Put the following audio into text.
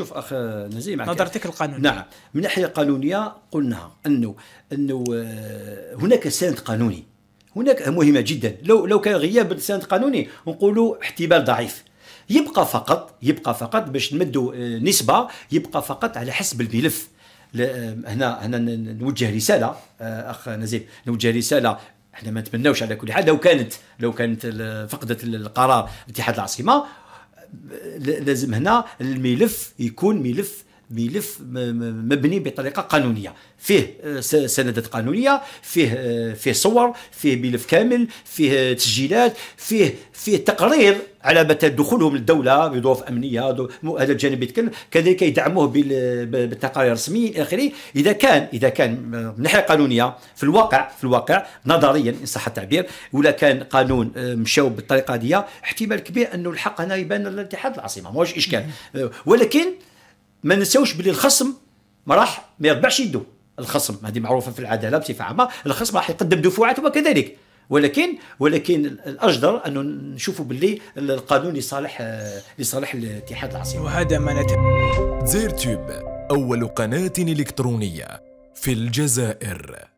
شوف اخ نزيم نظرتك القانونيه نعم من ناحيه قانونيه قلنا انه انه آه، هناك سند قانوني هناك مهمه جدا لو لو كان غياب السند القانوني نقولوا احتمال ضعيف يبقى فقط يبقى فقط باش نمدوا آه، نسبه يبقى فقط على حسب الملف آه، هنا هنا نوجه رساله اخ نزيم نوجه رساله احنا ما نتمناوش على كل حال لو كانت لو كانت فقدت القرار اتحاد العاصمه لازم هنا الملف يكون ملف ملف مبني بطريقه قانونيه فيه آه، سندات قانونيه فيه آه، فيه صور فيه ملف كامل فيه تسجيلات فيه فيه تقرير على متى دخولهم للدوله بظروف امنيه هذا الجانب يتكلم كذلك يدعموه بالتقارير الرسميه الى اخره اذا كان اذا كان من آه، ناحيه قانونيه في الواقع في الواقع نظريا ان صح التعبير ولا كان قانون مشاو بالطريقه هذه احتمال كبير انه الحق هنا يبان للاتحاد العاصمه ماهوش اشكال ولكن ما ننساوش باللي الخصم ما راح ما يربحش يده الخصم هذه معروفه في العداله بصفه عامه الخصم راح يقدم دفوعاته وكذلك ولكن ولكن الاجدر انه نشوفوا باللي القانون لصالح لصالح الاتحاد العاصمه وهذا ما نتمنى زير تيوب اول قناه الكترونيه في الجزائر